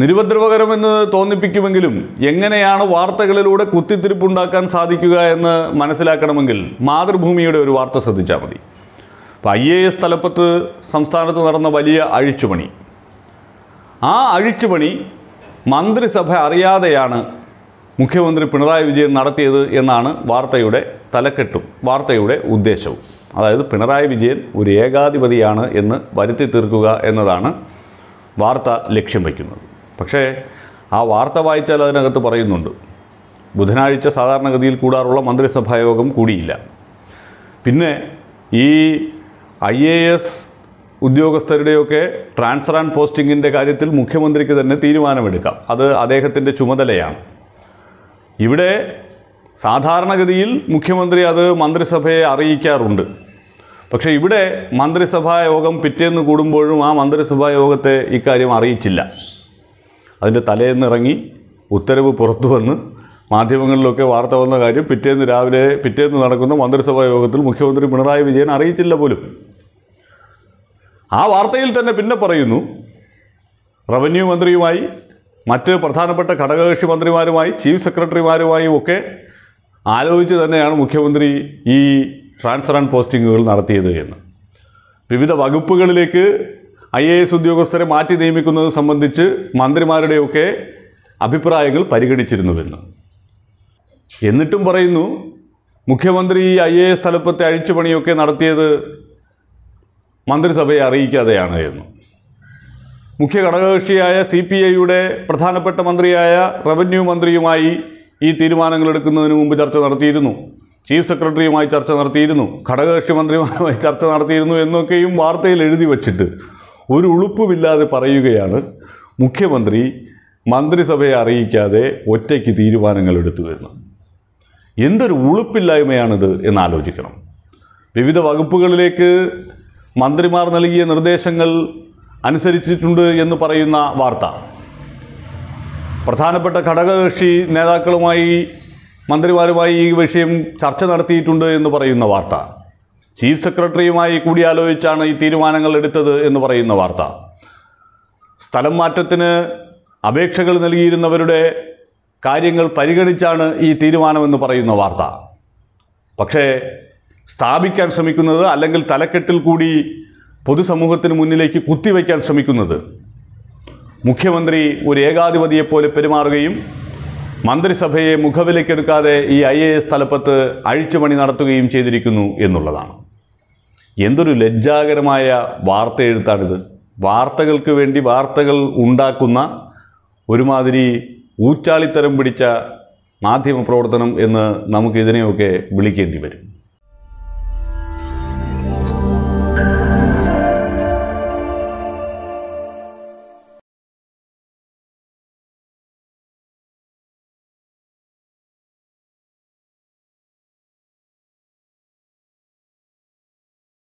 നിരുപദ്രവകരമെന്ന് തോന്നിപ്പിക്കുമെങ്കിലും എങ്ങനെയാണ് വാർത്തകളിലൂടെ കുത്തിത്തിരിപ്പുണ്ടാക്കാൻ സാധിക്കുക എന്ന് മനസ്സിലാക്കണമെങ്കിൽ മാതൃഭൂമിയുടെ ഒരു വാർത്ത ശ്രദ്ധിച്ചാൽ മതി അപ്പോൾ ഐ എ എസ് തലപ്പത്ത് സംസ്ഥാനത്ത് നടന്ന വലിയ അഴിച്ചുപണി ആ അഴിച്ചുപണി മന്ത്രിസഭ അറിയാതെയാണ് മുഖ്യമന്ത്രി പിണറായി വിജയൻ നടത്തിയത് എന്നാണ് വാർത്തയുടെ തലക്കെട്ടും വാർത്തയുടെ ഉദ്ദേശവും അതായത് പിണറായി വിജയൻ ഒരു ഏകാധിപതിയാണ് എന്ന് വരുത്തി തീർക്കുക എന്നതാണ് വാർത്ത ലക്ഷ്യം വയ്ക്കുന്നത് പക്ഷേ ആ വാർത്ത വായിച്ചാൽ അതിനകത്ത് പറയുന്നുണ്ട് ബുധനാഴ്ച സാധാരണഗതിയിൽ കൂടാറുള്ള മന്ത്രിസഭായോഗം കൂടിയില്ല പിന്നെ ഈ ഐ എ എസ് ഉദ്യോഗസ്ഥരുടെയൊക്കെ ട്രാൻസ്ഫർ ആൻഡ് പോസ്റ്റിങ്ങിൻ്റെ കാര്യത്തിൽ മുഖ്യമന്ത്രിക്ക് തന്നെ തീരുമാനമെടുക്കാം അത് അദ്ദേഹത്തിൻ്റെ ചുമതലയാണ് ഇവിടെ സാധാരണഗതിയിൽ മുഖ്യമന്ത്രി അത് മന്ത്രിസഭയെ അറിയിക്കാറുണ്ട് പക്ഷേ ഇവിടെ മന്ത്രിസഭാ യോഗം പിറ്റേന്ന് കൂടുമ്പോഴും ആ മന്ത്രിസഭാ യോഗത്തെ ഇക്കാര്യം അറിയിച്ചില്ല അതിൻ്റെ തലേന്നിറങ്ങി ഉത്തരവ് പുറത്തു വന്ന് മാധ്യമങ്ങളിലൊക്കെ വാർത്ത വന്ന കാര്യം പിറ്റേന്ന് രാവിലെ പിറ്റേന്ന് നടക്കുന്ന മന്ത്രിസഭാ യോഗത്തിൽ മുഖ്യമന്ത്രി പിണറായി വിജയൻ അറിയിച്ചില്ല പോലും ആ വാർത്തയിൽ തന്നെ പിന്നെ പറയുന്നു റവന്യൂ മന്ത്രിയുമായി മറ്റ് പ്രധാനപ്പെട്ട ഘടകകക്ഷി മന്ത്രിമാരുമായി ചീഫ് സെക്രട്ടറിമാരുമായും ഒക്കെ ആലോചിച്ച് തന്നെയാണ് മുഖ്യമന്ത്രി ഈ ട്രാൻസ്ഫർ ആൻഡ് പോസ്റ്റിങ്ങുകൾ നടത്തിയത് എന്ന് വിവിധ വകുപ്പുകളിലേക്ക് ഐ എ എസ് ഉദ്യോഗസ്ഥരെ മാറ്റി നിയമിക്കുന്നത് സംബന്ധിച്ച് മന്ത്രിമാരുടെയൊക്കെ അഭിപ്രായങ്ങൾ പരിഗണിച്ചിരുന്നുവെന്ന് എന്നിട്ടും പറയുന്നു മുഖ്യമന്ത്രി ഈ ഐ എ എസ് തലപ്പത്തെ അഴിച്ചുപണിയൊക്കെ നടത്തിയത് മന്ത്രിസഭയെ അറിയിക്കാതെയാണ് എന്ന് മുഖ്യ ഘടകകക്ഷിയായ സി പി ഐയുടെ പ്രധാനപ്പെട്ട മന്ത്രിയായ റവന്യൂ മന്ത്രിയുമായി ഈ തീരുമാനങ്ങൾ എടുക്കുന്നതിന് മുമ്പ് ചർച്ച നടത്തിയിരുന്നു ചീഫ് സെക്രട്ടറിയുമായി ചർച്ച നടത്തിയിരുന്നു ഘടകകക്ഷി മന്ത്രിമാരുമായി ചർച്ച നടത്തിയിരുന്നു എന്നൊക്കെയും വാർത്തയിൽ എഴുതി വച്ചിട്ട് ഒരു ഉളുപ്പുമില്ലാതെ പറയുകയാണ് മുഖ്യമന്ത്രി മന്ത്രിസഭയെ അറിയിക്കാതെ ഒറ്റയ്ക്ക് തീരുമാനങ്ങൾ എടുത്തു എന്ന് എന്തൊരു ഉളുപ്പില്ലായ്മയാണിത് എന്ന് ആലോചിക്കണം വിവിധ വകുപ്പുകളിലേക്ക് മന്ത്രിമാർ നൽകിയ നിർദ്ദേശങ്ങൾ അനുസരിച്ചിട്ടുണ്ട് എന്ന് പറയുന്ന വാർത്ത പ്രധാനപ്പെട്ട ഘടകകക്ഷി നേതാക്കളുമായി മന്ത്രിമാരുമായി ഈ വിഷയം ചർച്ച നടത്തിയിട്ടുണ്ട് എന്ന് പറയുന്ന വാർത്ത ചീഫ് സെക്രട്ടറിയുമായി കൂടിയാലോചിച്ചാണ് ഈ തീരുമാനങ്ങൾ എടുത്തത് എന്ന് പറയുന്ന വാർത്ത സ്ഥലം മാറ്റത്തിന് അപേക്ഷകൾ നൽകിയിരുന്നവരുടെ കാര്യങ്ങൾ പരിഗണിച്ചാണ് ഈ തീരുമാനമെന്ന് പറയുന്ന വാർത്ത പക്ഷേ സ്ഥാപിക്കാൻ ശ്രമിക്കുന്നത് അല്ലെങ്കിൽ തലക്കെട്ടിൽ കൂടി പൊതുസമൂഹത്തിന് മുന്നിലേക്ക് കുത്തിവയ്ക്കാൻ ശ്രമിക്കുന്നത് മുഖ്യമന്ത്രി ഒരു ഏകാധിപതിയെപ്പോലെ പെരുമാറുകയും മന്ത്രിസഭയെ മുഖവിലേക്കെടുക്കാതെ ഈ ഐ എ എസ് തലപ്പത്ത് അഴിച്ചുപണി നടത്തുകയും ചെയ്തിരിക്കുന്നു എന്നുള്ളതാണ് എന്തൊരു ലജ്ജാകരമായ വാർത്ത എഴുത്താണിത് വാർത്തകൾക്ക് വേണ്ടി വാർത്തകൾ ഉണ്ടാക്കുന്ന ഒരുമാതിരി ഊച്ചാളിത്തരം പിടിച്ച മാധ്യമപ്രവർത്തനം എന്ന് നമുക്കിതിനെയൊക്കെ വിളിക്കേണ്ടി വരും